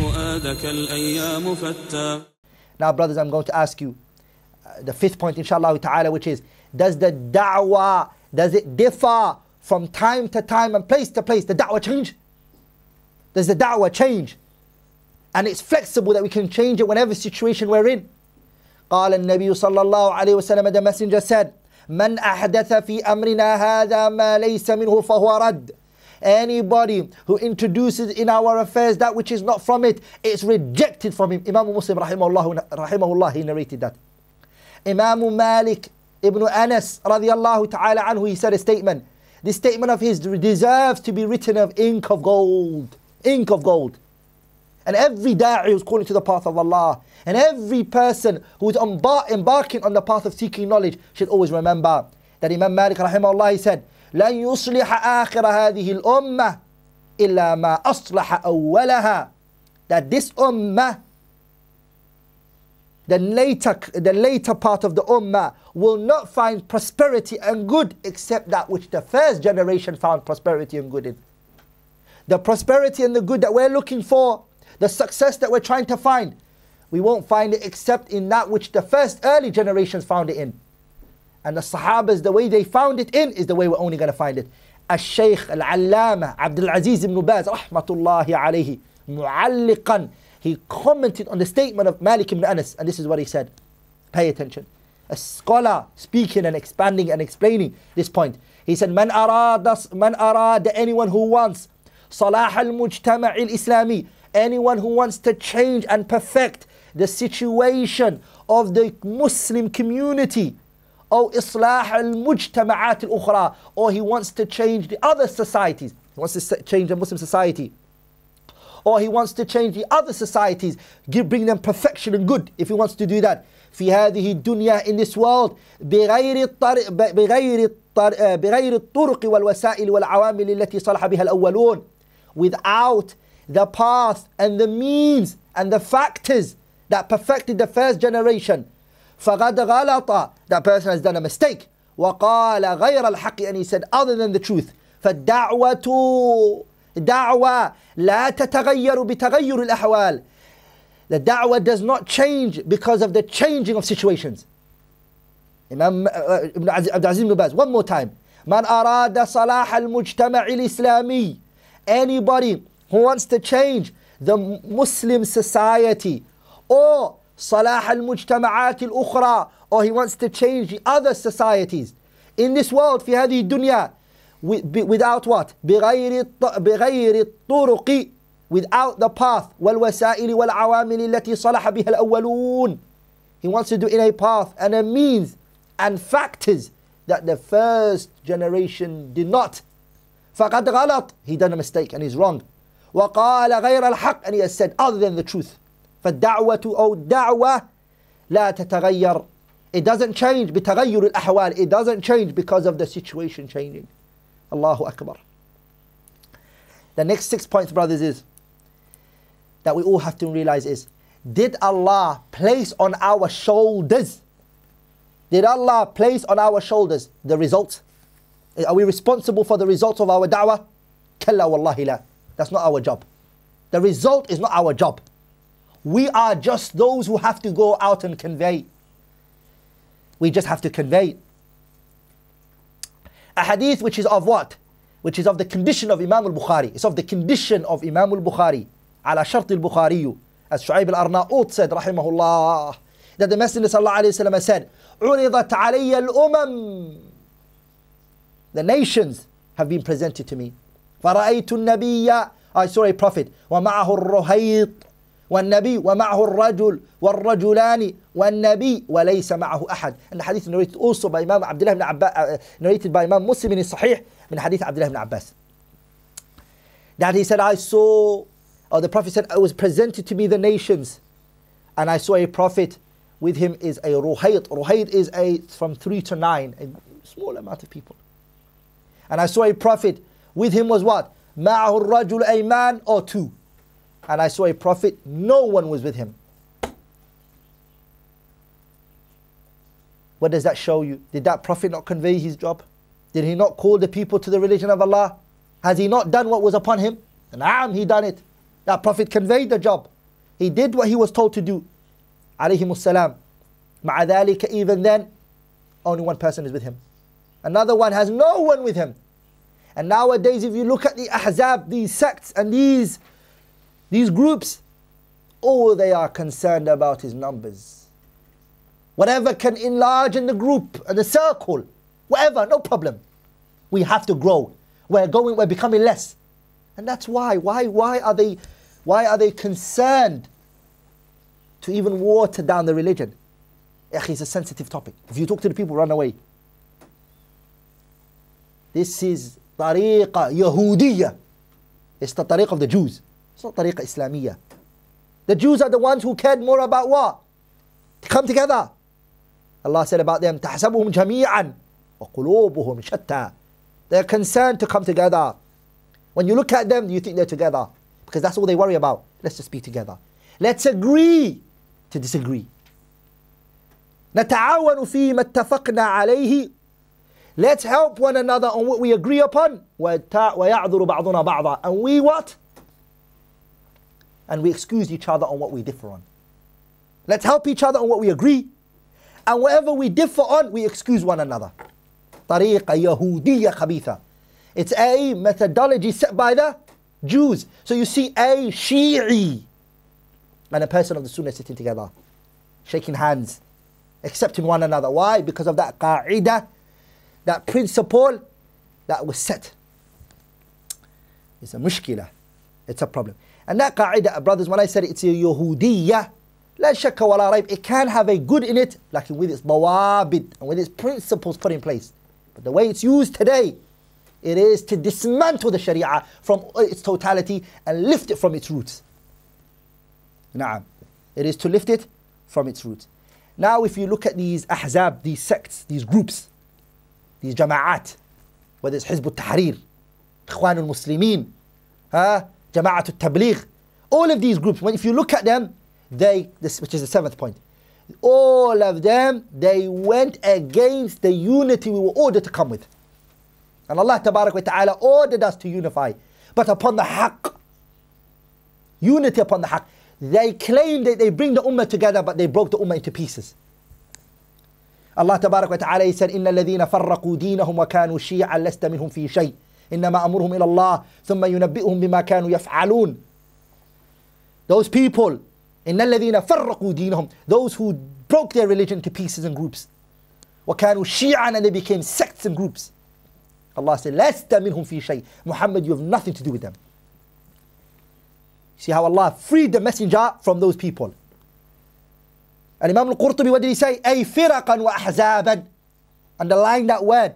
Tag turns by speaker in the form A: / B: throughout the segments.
A: فؤادك الأيام فتى Now brothers I'm going to ask you the fifth point inshallah ta'ala which is does the da'wah does it differ from time to time and place to place the da'wah change does the da'wah change and it's flexible that we can change it whenever situation we're in قال النبي صلى الله عليه وسلم the messenger said من أحدث في أمرنا هذا ما ليس منه فهو رد Anybody who introduces in our affairs that which is not from it, it's rejected from him. Imam Muslim rahimahullah, rahimahullah he narrated that. Imam Malik ibn Anas radiallahu ta'ala anhu, he said a statement. This statement of his deserves to be written of ink of gold. Ink of gold. And every da'i who's calling to the path of Allah, and every person who's embarking on the path of seeking knowledge should always remember that Imam Malik rahimahullah he said, لن يصلح آخر هذه الأمة إلا ما أصلح أولها that this ummah the later, the later part of the Ummah will not find prosperity and good except that which the first generation found prosperity and good in. The prosperity and the good that we're looking for, the success that we're trying to find, we won't find it except in that which the first early generations found it in. And the Sahabas, the way they found it in is the way we're only going to find it. Al-Shaykh Al-Allama Abdul Aziz ibn Baz, rahmatullahi alayhi, mu'alliqan. He commented on the statement of Malik ibn Anas, and this is what he said. Pay attention. A scholar speaking and expanding and explaining this point. He said, Man aradas, man arada anyone who wants Salah al-Mujtama' al-Islami, anyone who wants to change and perfect the situation of the Muslim community or إصلاح المجتمعات الأخرى or he wants to change the other societies he wants to change the Muslim society or he wants to change the other societies give, bring them perfection and good if he wants to do that في هذه الدنيا in this world بغير الطريق بغير الطريق بغير الطرق والوسائل والعوامل التي صلح بها الأولون without the path and the means and the factors that perfected the first generation فقد غلط that person has done a mistake وقال غير الحق and he said other than the truth فالدعوة دعوة لا تتغير بتغير الأحوال The دعوة does not change because of the changing of situations. Imam Ibn Abdul Ibn Baz, one more time. من أراد صلاح المجتمع الإسلامي Anybody who wants to change the Muslim society or صلاح المجتمعات الأخرى or oh, he wants to change the other societies in this world في هذه الدنيا without what بغير بغير الطرق without the path والوسائل والعوامل التي صلح بها الأولون he wants to do in a path and a means and factors that the first generation did not فقد غلط he done a mistake and he's wrong وقال غير الحق and he has said other than the truth فالدعوة أو الدعوة لا تتغير It doesn't change بتغير الأحوال It doesn't change because of the situation changing الله أكبر The next six points brothers is that we all have to realize is did Allah place on our shoulders did Allah place on our shoulders the result are we responsible for the results of our da'wah kalla wallahi la that's not our job the result is not our job we are just those who have to go out and convey. We just have to convey. A hadith which is of what? Which is of the condition of Imam al-Bukhari. It's of the condition of Imam al-Bukhari. Ala shart al-Bukhari. As Shu'ayb al-Arnaut said, rahimahullah, that the Messenger sallallahu alayhi wa said, عُرِضَتْ عَلَيَّ الْأُمَمِ The nations have been presented to me. فَرَأَيْتُ النَّبِيَّ I saw a prophet. وَمَعَهُ الرُّهَيْطُ والنبي ومعه الرجل والرجلان والنبي وليس معه أحد and حَدِيثٌ hadith narrated also by Imam Abdullah ibn Abbas uh, uh, narrated by Imam Muslim in his Sahih من hadith Abdullah ibn Abbas that he said I saw or the prophet said it was presented to me the nations and I saw a prophet with him is a ruhayt ruhayt is a from 3 to 9 a small amount of people and I saw a prophet with him was what معه الرجل a man or two and I saw a prophet, no one was with him. What does that show you? Did that prophet not convey his job? Did he not call the people to the religion of Allah? Has he not done what was upon him? And am he done it. That prophet conveyed the job. He did what he was told to do. Alayhimus salam. Ma'adhalika, even then, only one person is with him. Another one has no one with him. And nowadays, if you look at the ahzab, these sects, and these these groups, all they are concerned about is numbers. Whatever can enlarge in the group, in the circle, whatever, no problem. We have to grow. We're going, we're becoming less. And that's why. Why, why, are, they, why are they concerned to even water down the religion? It's a sensitive topic. If you talk to the people, run away. This is tariqah Yahudiyyah. It's the tariqah of the Jews. It's not tariqah Islamiyah. The Jews are the ones who cared more about what? To come together. Allah said about them, تَحْسَبُهُمْ جَمِيعًا وَقُلُوبُهُمْ شَتَّى They're concerned to come together. When you look at them, you think they're together. Because that's all they worry about. Let's just be together. Let's agree to disagree. نتعاون فيما اتفقنا عليه Let's help one another on what we agree upon. ويعذر بعضنا بعضا. And we what? and we excuse each other on what we differ on. Let's help each other on what we agree. And whatever we differ on, we excuse one another. Tariqa Yahudiyya Khabitha. It's a methodology set by the Jews. So you see a Shi'i and a person of the Sunnah sitting together, shaking hands, accepting one another. Why? Because of that qa'idah, that principle that was set. It's a mushkilah. It's a problem. And that qa'idah, brothers, when I said it's a yahudiya, لا شك ولا ريب, it can have a good in it, like with its dawabid, and with its principles put in place. But the way it's used today, it is to dismantle the Sharia from its totality and lift it from its roots. Na'am. It is to lift it from its roots. Now, if you look at these ahzab, these sects, these groups, these jama'at, whether it's Hizb ut tahrir Ikhwan al-Muslimin, huh? Jama'at Tabligh, all of these groups, when, if you look at them, they, this, which is the seventh point, all of them, they went against the unity we were ordered to come with. And Allah Tabarak wa Ta'ala ordered us to unify, but upon the haqq. Unity upon the haqq. They claim that they bring the ummah together, but they broke the ummah into pieces. Allah Tabarak wa Ta'ala said, إِنَّ الَّذِينَ فَرَّقُوا دِينَهُمْ وَكَانُوا شِيَعًا لَسْتَ مِنْهُمْ فِي شَيْءٍ إنما أمرهم إلى الله ثم ينبئهم بما كانوا يفعلون Those people إن الذين فرقوا دينهم Those who broke their religion to pieces and groups وكانوا شيعا and they became sects and groups Allah said لست منهم في شيء Muhammad you have nothing to do with them See how Allah freed the messenger from those people الإمام القرطبي what did he say أي فرقا وأحزابا underline that word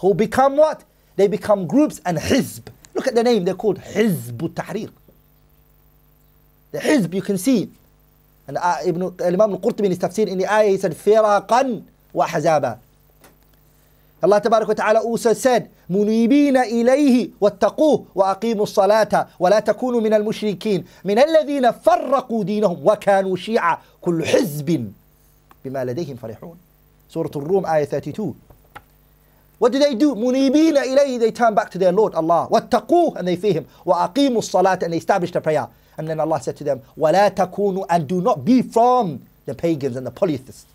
A: who become what they become groups and Hizb. Look at the name, they're called Hizb al-Tahrir. The Hizb, you can see. And uh, Ibn, Imam al-Qurtubi in his tafsir in the ayah, he said, Firaqan wa hazaba. Allah Tabarak wa Ta'ala also said, منيبين إليه واتقوه وأقيموا الصلاة ولا تكونوا من المشركين من الذين فرقوا دينهم وكانوا شيعا كل حزب بما لديهم فرحون سورة الروم آية 32 What do they do? Munibina ilayhi, they turn back to their Lord Allah. Wattaqooh, and they fear Him. Wa aqimu salat, and they establish the prayer. And then Allah said to them, "Wala تَكُونُوا And do not be from the pagans and the polytheists.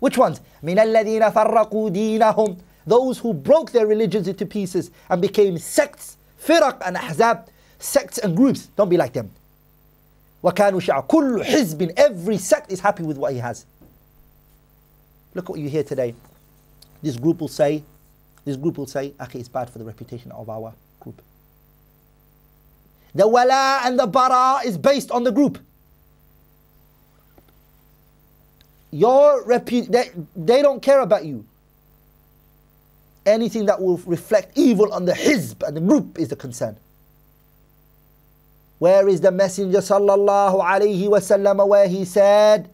A: Which ones? مِنَ الَّذِينَ فَرَّقُوا Those who broke their religions into pieces and became sects, firaq and ahzab, sects and groups. Don't be like them. وَكَانُوا شَعَ كُلُّ حِزْبٍ Every sect is happy with what he has. Look what you hear today. This group will say, this group will say, okay, it's bad for the reputation of our group. The wala and the bara is based on the group. Your repu- they, they don't care about you. Anything that will reflect evil on the hizb and the group is the concern. Where is the Messenger sallallahu alayhi wasallam where he said,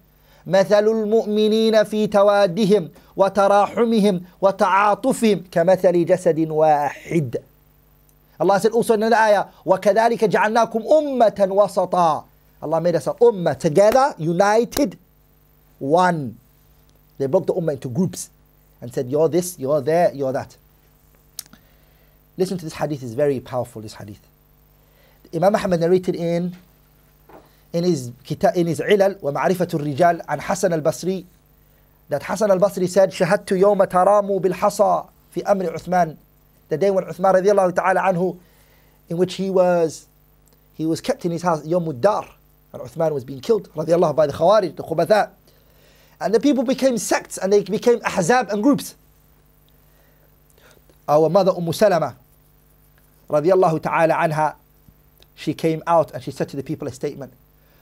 A: مثل المؤمنين في توادهم وتراحمهم وتعاطفهم كمثل جسد واحد الله سيقول الآية وكذلك جعلناكم أمة وسطا Allah made us أمة together, united, one. They broke the ummah into groups and said, You're this, you're there, you're that. Listen to this hadith, it's very powerful. This hadith. Imam Muhammad narrated in in his kitab in his Ilal ومعرفة الرجال عن حسن البصري that Hassan al-Basri said, شَهَدْتُ يَوْمَ تَرَامُوا بِالْحَصَى fi amri Uthman, the day when Uthman الله تعالى عنه, in which he was, he was kept in his house, Yawmuddar, and Uthman was being killed, الله by the Khawarij, the Khubatha. And the people became sects and they became ahzab and groups. Our mother Umm Salama, الله تعالى عنها, she came out and she said to the people a statement.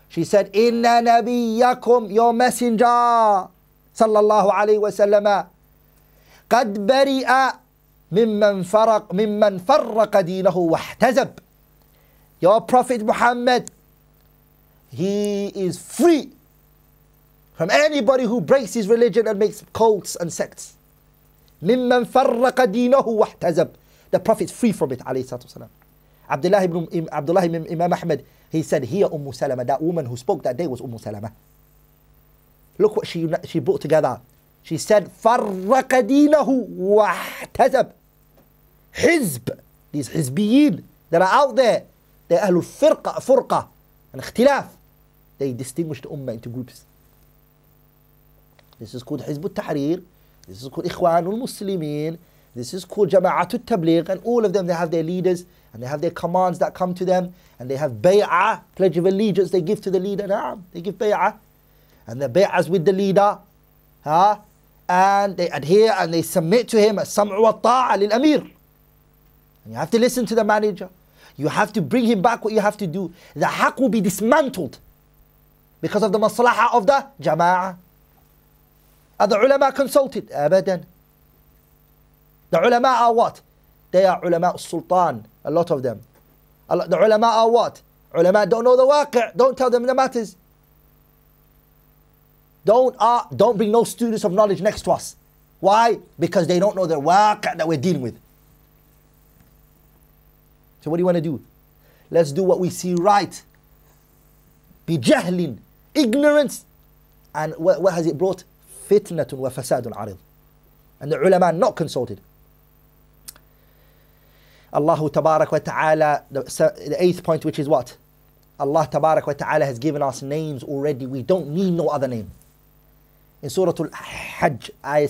A: She said, Inna nabiyakum, your messenger, صلى الله عليه وسلم قد برئ ممن فرق ممن فرق دينه واحتزب your prophet Muhammad he is free from anybody who breaks his religion and makes cults and sects ممن فرق دينه واحتزب the prophet is free from it عليه الصلاة والسلام Abdullah ibn, Imam Ahmad, he said here Umm Salama that woman who spoke that day was Umm Salama Look what she, she brought together. She said, فَرَّقَ دِينَهُ وَاحْتَزَبْ Hizb, these Hizbiyin that are out there, they're Ahlul Firqa, Furqa, and Ikhtilaf. They distinguish the Ummah into groups. This is called Hizb al-Tahrir, this is called al Muslimin, this is called al Tabligh, and all of them, they have their leaders, and they have their commands that come to them, and they have bay'ah, pledge of allegiance they give to the leader. Na'am, they give bay'ah and they bay'ahs with the leader, huh? and they adhere and they submit to him as sam'u wa lil amir. And you have to listen to the manager. You have to bring him back what you have to do. The haq will be dismantled because of the maslahah of the jama'ah. Are the ulama consulted? Abadan. The ulama are what? They are ulama sultan, a lot of them. The ulama are what? Ulama don't know the waqi', don't tell them the matters. Don't, uh, don't bring no students of knowledge next to us. Why? Because they don't know the waqa that we're dealing with. So what do you want to do? Let's do what we see right. Be jahlin, ignorance. And what, what has it brought? Fitnatun wa fasadun arid. And the ulama not consulted. Allahu tabarak wa ta'ala, the, the eighth point which is what? Allah tabarak wa ta'ala has given us names already. We don't need no other name. In Surah Al-Hajj, Ayah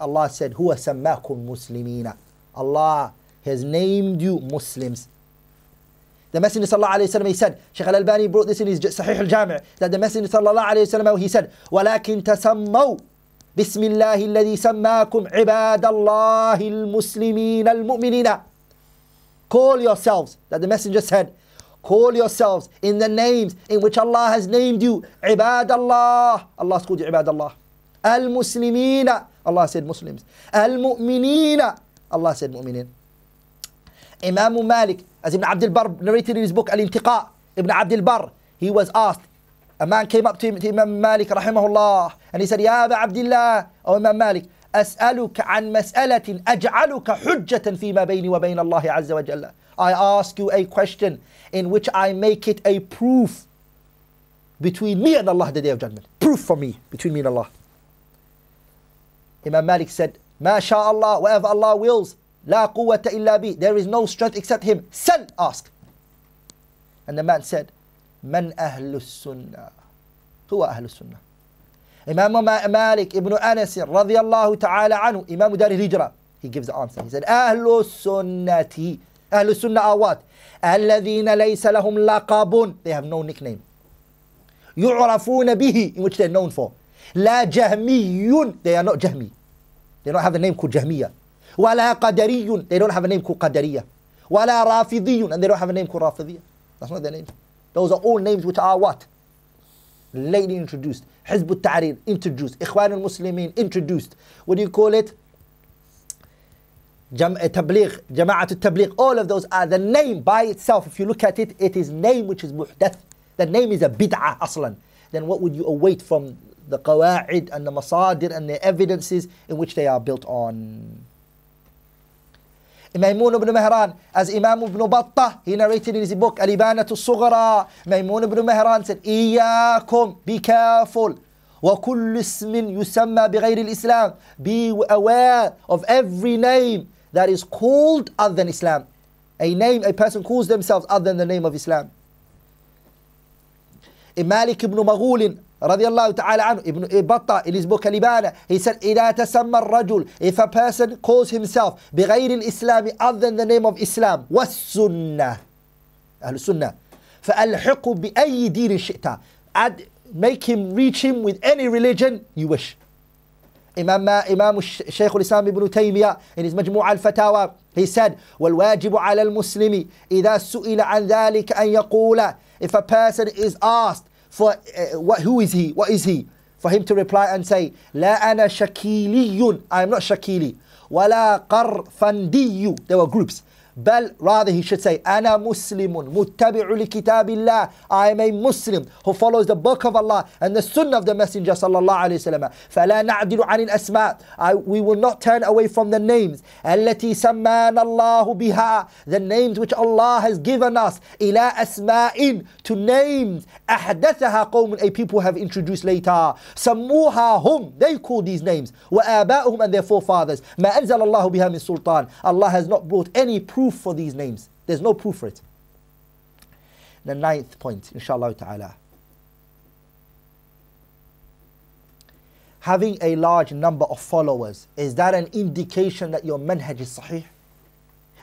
A: 78, Allah said, Huwa sammakum muslimina. Allah has named you Muslims. The Messenger sallallahu alayhi wa he said, Shaykh al-Albani brought this in his Sahih al-Jami' that the Messenger sallallahu alayhi wa he said, وَلَكِن تَسَمَّوْا بِسْمِ اللَّهِ الَّذِي سَمَّاكُمْ عِبَادَ اللَّهِ الْمُسْلِمِينَ الْمُؤْمِنِينَ Call yourselves, that the Messenger said, Call yourselves in the names in which Allah has named you. Ibad Allah. Allah's called you Ibad Allah. Al-Muslimina. Allah said Muslims. Al-Mu'minina. Allah said Mu'minin. Imam Malik, as Ibn Abdul Barr narrated in his book Al-Intiqa, Ibn Abdul Barr, he was asked, a man came up to, him, to Imam Malik rahimahullah and he said, Ya Abdullah, O Imam Malik, أسألك عن مسألة أجعلك حجة فيما بيني وبين الله عز وجل I ask you a question in which I make it a proof between me and Allah the day of judgment proof for me between me and Allah Imam Malik said ما شاء الله whatever Allah wills لا قوة إلا بي there is no strength except him sell ask and the man said من أهل السنة هو أهل السنة Imam Malik ibn Anas radiallahu ta'ala anhu, Imam Dar Hijra, he gives the answer. He said, Ahlu Sunnati, Ahlu Sunnah are what? Alladhina laysa lahum laqabun. They have no nickname. Yu'rafuna bihi, in which they're known for. La jahmiyun. They are not jahmi. They don't have the name called jahmiya. Wala qadariyun. They don't have a name called qadariya. Wala rafidiyun. And they don't have a name called rafidiyya. That's not their name Those are all names which are what? Lady introduced. Hizb ut-Tahrir introduced. Ikhwan al-Muslimin introduced. What do you call it? Jam- Tabligh, Jama'at al-Tabligh. All of those are the name by itself. If you look at it, it is name which is muhdath. The name is a bid'ah aslan. Then what would you await from the qawa'id and the masadir and the evidences in which they are built on? ميمون بن مهران as Imam ibn بطة he narrated in his book, الإبانة الصغرى ميمون بن مهران said, إياكم be careful. وكل اسم يسمى بغير الإسلام Be aware of every name that is called other than Islam. A name a person calls themselves other than the name of Islam. مالك بن مغول رضي الله تعالى عنه ابن إيه، بطة Elisbo كاليبانا he said إذا تسمى الرجل if a person calls himself بغير الإسلام other than the name of Islam والسنة أهل السنة فألحق بأي دين شئت add make him reach him with any religion you wish إمام إمام الشيخ الإسلام ابن تيمية in his مجموعة الفتاوى he said والواجب على المسلم إذا سئل عن ذلك أن يقول if a person is asked for uh, what, who is he? What is he? For him to reply and say, لا أنا شكيلي I am not Shakili. ولا قرفندي There were groups. Bel, rather he should say, Ana Muslimun, muttabi'u لكتاب الله I am a Muslim who follows the book of Allah and the sunnah of the Messenger sallallahu alayhi wa sallam. فَلَا نَعْدِلُ عَنِ الْأَسْمَاءِ I, We will not turn away from the names. الَّتِي سَمَّانَ اللَّهُ بِهَا The names which Allah has given us. إِلَى أَسْمَاءٍ To names. أَحْدَثَهَا قَوْمٌ A people have introduced later. سَمُّوهَا هُمْ They call these names. وَآبَاؤُهُمْ And their forefathers. مَا أَنزَلَ اللَّهُ بِهَا مِن سُلْطَانٍ Allah has not brought any proof proof for these names. There's no proof for it. The ninth point, inshallah ta'ala. Having a large number of followers, is that an indication that your manhaj is sahih?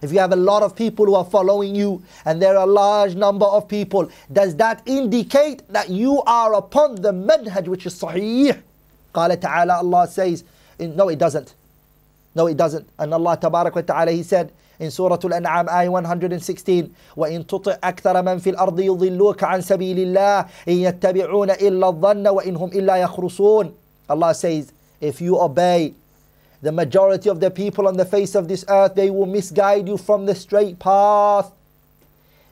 A: If you have a lot of people who are following you and there are a large number of people, does that indicate that you are upon the manhaj which is sahih? قال تعالى, Allah says, no it doesn't. No it doesn't. And Allah wa ta'ala, He said, in Surah Al-An'am ayah 116 وَإِن تُطِعْ أَكْثَرَ مَنْ فِي الْأَرْضِ يُضِلُّوكَ عَنْ سَبِيلِ اللَّهِ إِن يَتَّبِعُونَ إِلَّا الظَّنَّ وإنهم إِلَّا يَخْرُصُونَ Allah says, if you obey the majority of the people on the face of this earth, they will misguide you from the straight path.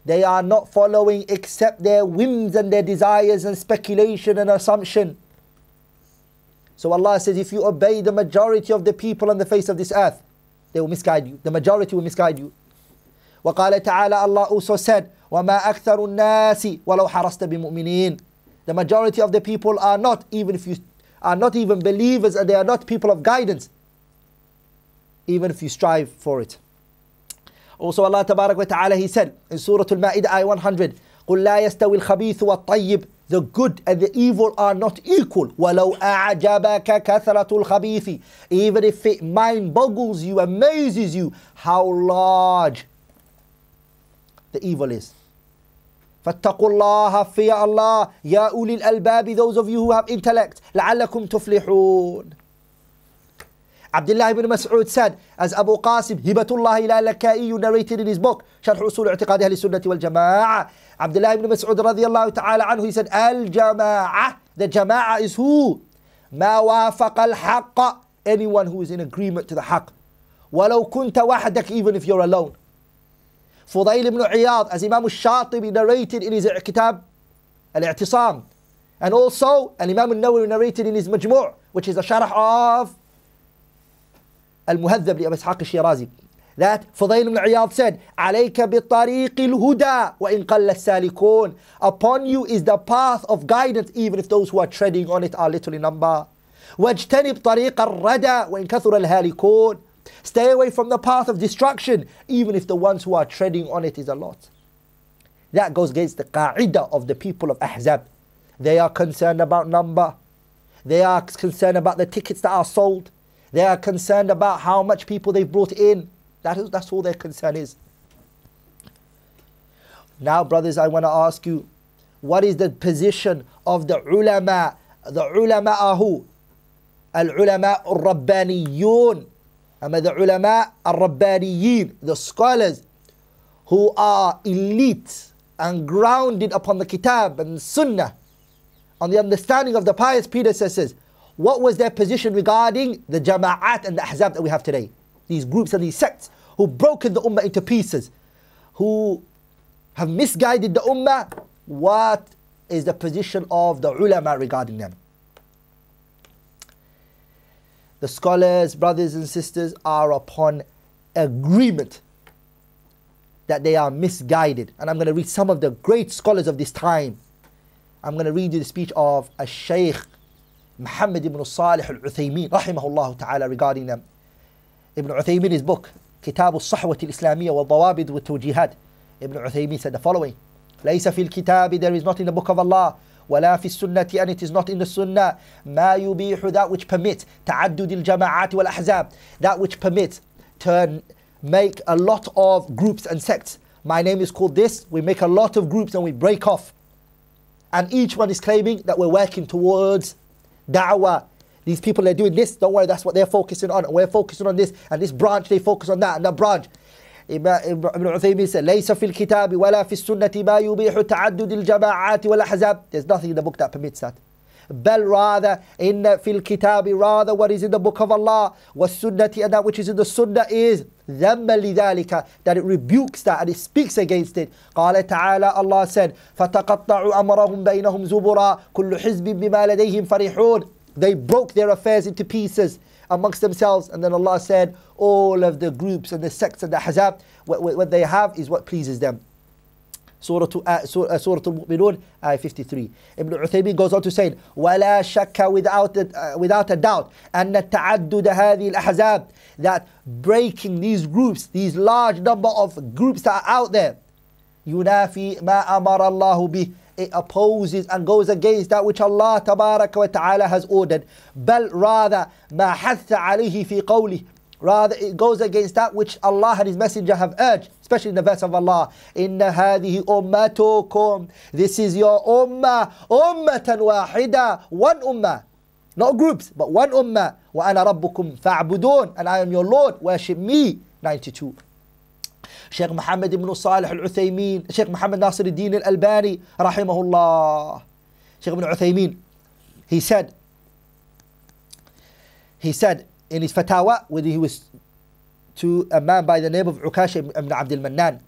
A: They are not following except their whims and their desires and speculation and assumption. So Allah says, if you obey the majority of the people on the face of this earth, They will misguide you. The majority will misguide you. وَقَالَ تَعَالَى Allah also said, وَمَا أَكْثَرُ النَّاسِ وَلَوْ حَرَصْتَ بِمُؤْمِنِينَ The majority of the people are not, even if you are not even believers and they are not people of guidance, even if you strive for it. Also Allah تَبَارَكَ وَتَعَالَى Ta'ala, He said in Surah Al-Ma'idah, Ayah 100, قُلْ لَا يَسْتَوِي الْخَبِيثُ وَالطَّيِّبُ the good and the evil are not equal. وَلَوْ أَعْجَبَكَ كَثْرَةُ الْخَبِيثِ Even if it mind boggles you, amazes you, how large the evil is. فاتقوا الله fear Allah يا أولي الألباب those of you who have intellect لعلكم تفلحون Abdullah ibn Mas'ud said, as Abu Qasim Hibatullah al-Lakai narrated in his book, Sharh Usul I'tiqadi Ahli Sunnati wal Jama'ah, Abdullah ibn Mas'ud radiyallahu ta'ala anhu, he said, al the Jama'ah is who? ما وافق الحق anyone who is in agreement to the haqq. ولو كنت وحدك even if you're alone. فضيل بن عياض as Imam al narrated in his kitab الاعتصام and also, الإمام Imam al narrated in his مجموع which is a sharh of المهذب لأبي إسحاق الشيرازي that Fudail ibn said, "Alayka bi tariqil huda wa in qalla Upon you is the path of guidance, even if those who are treading on it are little in number. واجتنب طريق الردى وإن كثر الهالكون. Stay away from the path of destruction, even if the ones who are treading on it is a lot. That goes against the qaida of the people of Ahzab. They are concerned about number. They are concerned about the tickets that are sold. They are concerned about how much people they've brought in. That is, that's all their concern is. Now, brothers, I want to ask you, what is the position of the ulama? The ulama are who? Al-ulama al-rabbaniyun. the ulama al-rabbaniyin? The scholars who are elite and grounded upon the kitab and sunnah, on the understanding of the pious predecessors. What was their position regarding the jama'at and the ahzab that we have today? These groups and these sects who broken the ummah into pieces, who have misguided the ummah. What is the position of the ulama regarding them? The scholars, brothers and sisters, are upon agreement that they are misguided. And I'm going to read some of the great scholars of this time. I'm going to read you the speech of a Shaykh Muhammad ibn Salih al-Uthaymin, rahimahullah ta'ala, regarding them. Ibn Uthaymin's book, Kitab al-Sahwat al-Islamiyya wa Dawabid wa Tawjihad. Ibn Uthaymin said the following, ليس في الكتاب, there is not in the book of Allah, ولا في السنة and it is not in the sunnah, ما يبيح that which permits, تعدد الجماعات والأحزاب, that which permits, to make a lot of groups and sects. My name is called this, we make a lot of groups and we break off. And each one is claiming that we're working towards da'wah. These people are doing this, don't worry, that's what they're focusing on. We're focusing on this, and this branch, they focus on that, and that branch. Ibn said, ليس في الكتاب ولا في السنة ما يبيح تعدد الجماعات والأحزاب. There's nothing in the book that permits that. Bel rather in fil kitabi rather what is in the book of Allah was sunnati and that which is in the sunnah is that it rebukes that and it speaks against it. قال تعالى Allah said فَتَقَطَّعُ أمرهم بينهم زبرا كل حزب بما لديهم فرحون They broke their affairs into pieces amongst themselves and then Allah said all of the groups and the sects and the hazab what, what they have is what pleases them. Surah, uh, Surah, Al-Mu'minun, Ayah 53. Ibn Uthaymeen goes on to say, وَلَا شَكَّ without, uh, without a doubt أَنَّ الْأَحْزَابِ That breaking these groups, these large number of groups that are out there, يُنَافِي مَا أَمَرَ اللَّهُ بِهِ it opposes and goes against that which Allah ta'ala has ordered. بل rather ما حث عليه في قوله Rather, it goes against that which Allah and His Messenger have urged, especially in the verse of Allah. Inna hadihi ummatukum. This is your ummah. Ummatan wahida. One ummah. Not groups, but one ummah. Wa ana rabbukum fa'budun. And I am your Lord. Worship me. 92. Shaykh Muhammad ibn Salih al-Uthaymeen. Shaykh Muhammad Nasir al-Din al-Albani. Rahimahullah. Shaykh ibn Uthaymeen. He said, he said, in his fatawa, whether he was to a man by the name of Ukash ibn Abdul Mannan.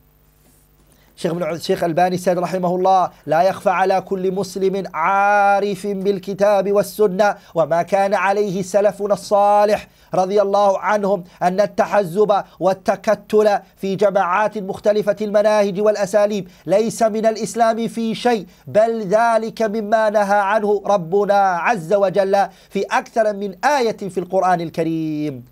A: شيخ ابن الشيخ الباني سيد رحمه الله لا يخفى على كل مسلم عارف بالكتاب والسنة وما كان عليه سلفنا الصالح رضي الله عنهم أن التحزب والتكتل في جماعات مختلفة المناهج والأساليب ليس من الإسلام في شيء بل ذلك مما نهى عنه ربنا عز وجل في أكثر من آية في القرآن الكريم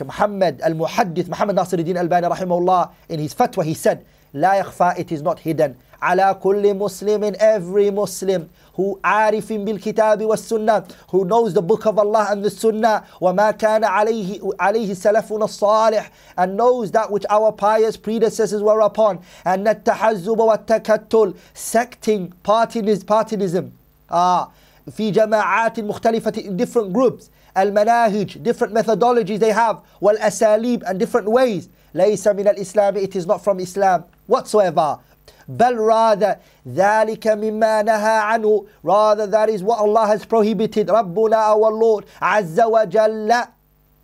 A: محمد المحدث محمد ناصر الدين الباني رحمه الله in his fatwa he said لا يخفى it is not hidden على كل مسلم every Muslim who عارف بالكتاب والسنة who knows the book of Allah and the Sunnah وما كان عليه عليه سلفنا الصالح and knows that which our pious predecessors were upon and التحزب والتكتل secting partisan, ah, في جماعات مختلفة in different groups المناهج different methodologies they have والأساليب and different ways ليس من الإسلام it is not from Islam whatsoever بل rather ذلك مما نهى عنه rather that is what Allah has prohibited ربنا our Lord عز وجل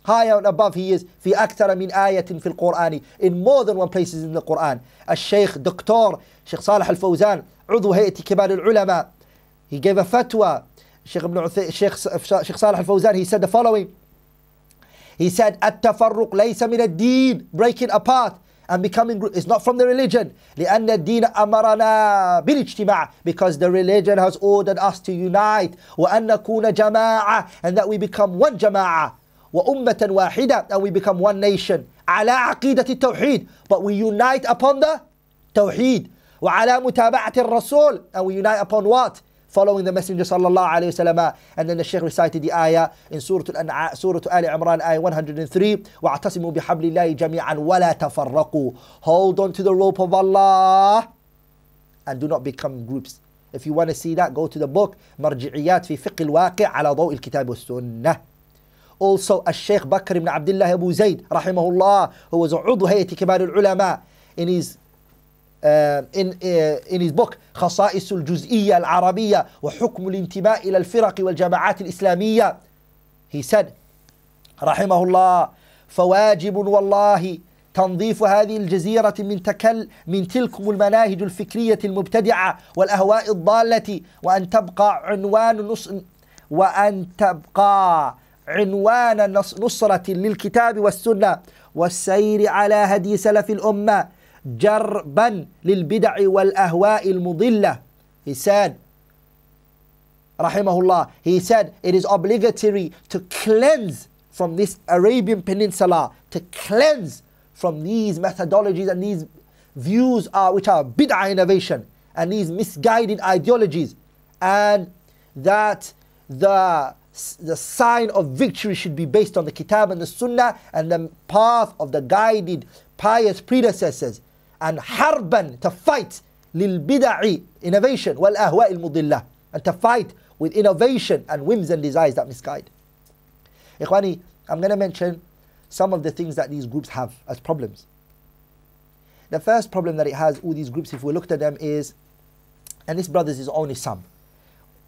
A: higher and above he is في أكثر من آية في القرآن in more than one places in the Quran الشيخ دكتور شيخ صالح الفوزان عضو هيئة كبار العلماء he gave a fatwa شيخ ابن عثي... شيخ شيخ صالح الفوزان he said the following He said, At-tafarruq laysa min ad-deen. Breaking apart and becoming is not from the religion. لأن الدين أمرنا بالاجتماع because the religion has ordered us to unite وأن نكون جماعة and that we become one jama'a. وأمة واحدة and we become one nation على عقيدة التوحيد but we unite upon the توحيد وعلى متابعة الرسول and we unite upon what? following the Messenger sallallahu alayhi wasallam. And then the Shaykh recited the ayah in Surah Al ana Surah Al Imran, ayah 103. وَاعْتَصِمُوا بِحَبْلِ اللَّهِ جَمِيعًا وَلَا تَفَرَّقُوا Hold on to the rope of Allah and do not become groups. If you want to see that, go to the book مرجعيات في فقه الواقع على ضوء الكتاب والسنة. Also, Al-Shaykh Bakr ibn Abdullah Abu Zayd, rahimahullah, who was a عضو هيئة كبار العلماء, in his in, in his book خصائص الجزئية العربية وحكم الانتماء إلى الفرق والجماعات الإسلامية he said رحمه الله فواجب والله تنظيف هذه الجزيرة من تكل من تلكم المناهج الفكرية المبتدعة والأهواء الضالة وأن تبقى عنوان نص وأن تبقى عنوان نصرة للكتاب والسنة والسير على هدي سلف الأمة jarban lil والاهواء wal mudillah. He said, rahimahullah, he said it is obligatory to cleanse from this Arabian Peninsula, to cleanse from these methodologies and these views are, which are bid'ah innovation and these misguided ideologies and that the, the sign of victory should be based on the kitab and the sunnah and the path of the guided pious predecessors and harban, to fight, lil bida'i, innovation, wal ahwa and to fight with innovation and whims and desires that misguide. Ikhwani, I'm going to mention some of the things that these groups have as problems. The first problem that it has, all these groups, if we looked at them, is, and this, brothers, is only some.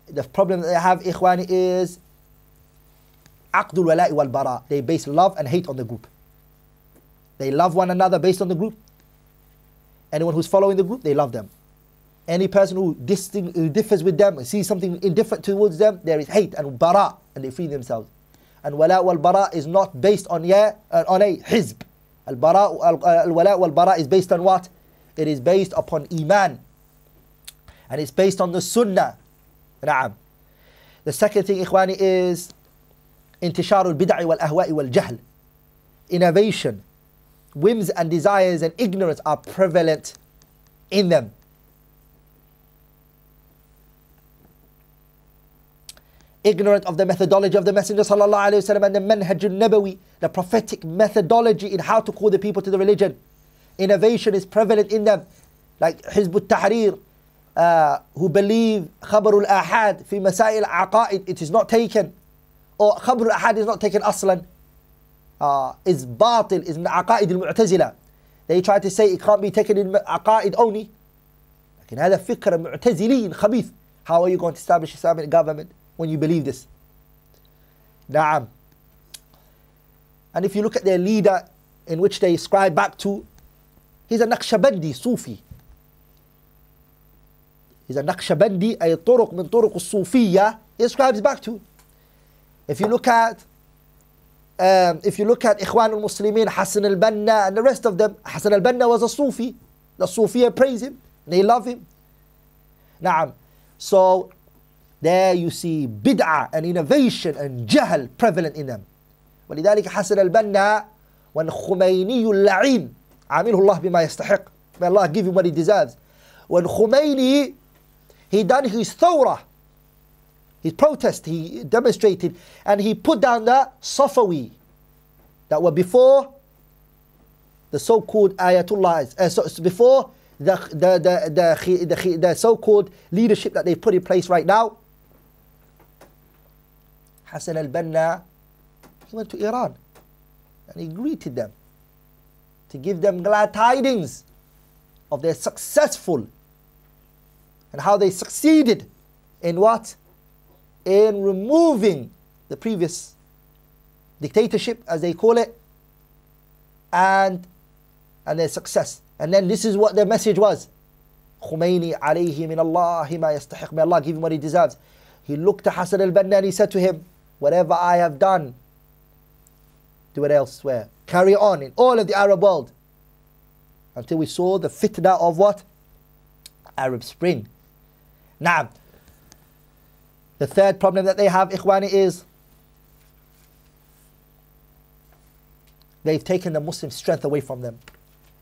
A: The problem that they have, Ikhwani, is عقد الولاء والبراء. They base love and hate on the group. They love one another based on the group. Anyone who's following the group, they love them. Any person who, who differs with them and sees something indifferent towards them, there is hate and bara, and they free themselves. And wala wal bara is not based on ya, uh, on a hizb. Al bara, al uh, wala wal bara is based on what? It is based upon iman, and it's based on the sunnah. Naam. The second thing, ikhwani, is intisharul bid'ah wal ahwa'i wal jahl. Innovation whims and desires and ignorance are prevalent in them. Ignorant of the methodology of the Messenger وسلم, and the Manhajun Nabawi, the prophetic methodology in how to call the people to the religion. Innovation is prevalent in them, like Hizb Tahrir, uh, who believe Khabar al Ahad fi Masail Aqa'id, it is not taken, or Khabar al Ahad is not taken aslan uh, is batil, is min عقائد المعتزلة. They try to say it can't be taken in عقائد only. لكن هذا فكر معتزلي خبيث. How are you going to establish Islamic government when you believe this? نعم. And if you look at their leader in which they ascribe back to, he's a Naqshbandi Sufi. He's a Naqshbandi, a طرق من طرق الصوفية, he ascribes back to. If you look at Um, if you look at Ikhwan al-Muslimin, Hassan al-Banna, and the rest of them, Hassan al-Banna was a Sufi. The Sufi praise him. They love him. Naam. So there you see bid'ah and innovation and jahl prevalent in them. ولذلك حسن البنا والخميني اللعين عامله الله بما يستحق may Allah give him what he deserves when Khomeini he done his thawrah he protested, he demonstrated, and he put down the Safawi that were before the so-called ayatollahs, uh, so, before the, the, the, the, the, the so-called leadership that they've put in place right now. Hassan al-Banna, he went to Iran and he greeted them to give them glad tidings of their successful and how they succeeded in what? in removing the previous dictatorship, as they call it, and and their success. And then this is what their message was. Khomeini alayhi min Allah May Allah give him what he deserves. He looked at Hassan al-Banna and he said to him, whatever I have done, do it elsewhere. Carry on in all of the Arab world. Until we saw the fitna of what? Arab Spring. Now, the third problem that they have, Ikhwani, is they've taken the Muslim strength away from them.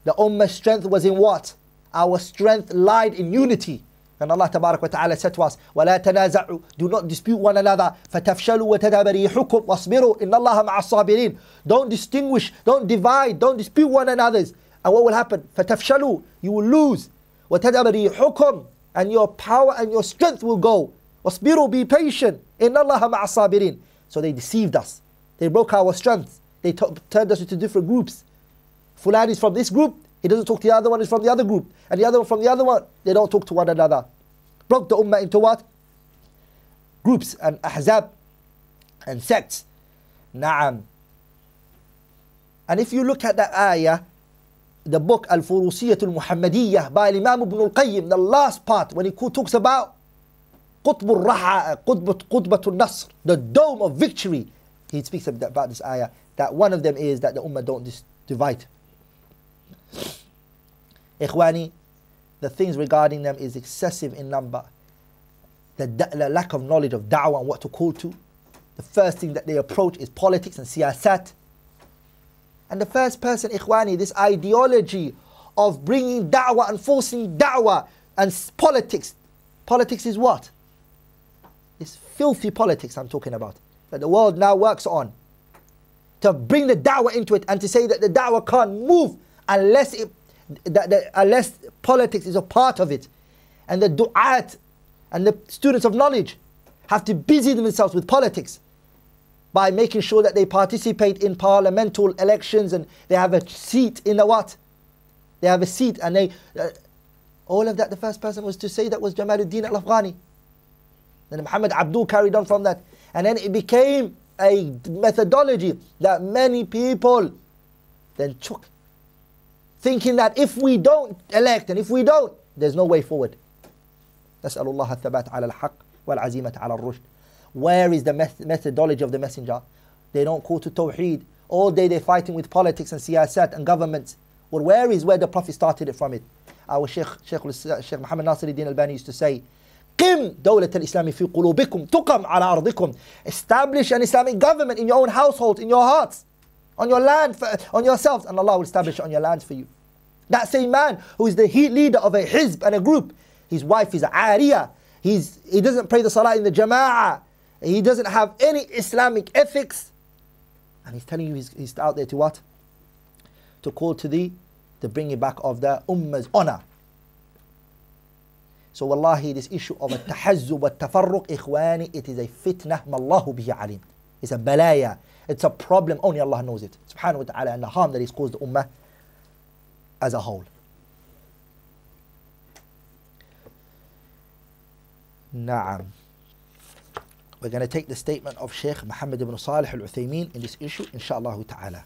A: The Ummah's strength was in what? Our strength lied in unity. And Allah wa Ta'ala said to us, وَلَا تَنَازَعُوا Do not dispute one another. فَتَفْشَلُوا رِيحُكُمْ وَاصْبِرُوا إِنَّ اللَّهَ مَعَ الصَّابِرِينَ Don't distinguish, don't divide, don't dispute one another's. And what will happen? فَتَفْشَلُوا You will lose. وَتَذَهَبَ رِيحُكُمْ And your power and your strength will go. Wasbiru, be patient. Inna Allah ma'asabirin. So they deceived us. They broke our strength. They turned us into different groups. Fulan is from this group. He doesn't talk to the other one He's from the other group. And the other one from the other one. They don't talk to one another. Broke the ummah into what? Groups and ahzab and sects. Na'am. And if you look at that ayah, the book Al-Furusiyatul Muhammadiyah by Imam Ibn Al-Qayyim, the last part when he talks about قطب الرحى قطب قطبة النصر the dome of victory he speaks about this ayah that one of them is that the ummah don't dis- divide ikhwani the things regarding them is excessive in number the, da- the lack of knowledge of da'wah and what to call to the first thing that they approach is politics and siyasat and the first person ikhwani this ideology of bringing da'wah and forcing da'wah and politics politics is what filthy politics I'm talking about that the world now works on to bring the da'wah into it and to say that the da'wah can't move unless it that, unless politics is a part of it and the du'at and the students of knowledge have to busy themselves with politics by making sure that they participate in parliamentary elections and they have a seat in the what? They have a seat and they... Uh, all of that, the first person was to say that was Jamaluddin al-Afghani. Then Muhammad Abdul carried on from that. And then it became a methodology that many people then took, thinking that if we don't elect and if we don't, there's no way forward. نسأل الله الثبات على الحق والعزيمة على الرشد. Where is the methodology of the messenger? They don't call to Tawheed. All day they're fighting with politics and siyasat and governments. Well, where is where the Prophet started it from it? Our Sheikh, Sheikh, Sheikh Muhammad Nasiruddin al-Bani used to say, قم دولة الإسلام في قلوبكم تقم على أرضكم establish an Islamic government in your own household in your hearts on your land on yourselves and Allah will establish on your lands for you that same man who is the leader of a hizb and a group his wife is a ariya He's, he doesn't pray the salah in the jama'ah he doesn't have any Islamic ethics and he's telling you he's, he's out there to what? to call to the the bringing back of the ummah's honor so wallahi, this issue of a tahazzub al-tafarruq, ikhwani, it is a fitnah, mallahu bihi alim. It's a balaya. It's a problem. Only Allah knows it. Subhanahu wa ta'ala. And the harm that is caused the ummah as a whole. Naam. We're going to take the statement of Sheikh Muhammad ibn Salih al-Uthaymeen in this issue, inshallah ta'ala.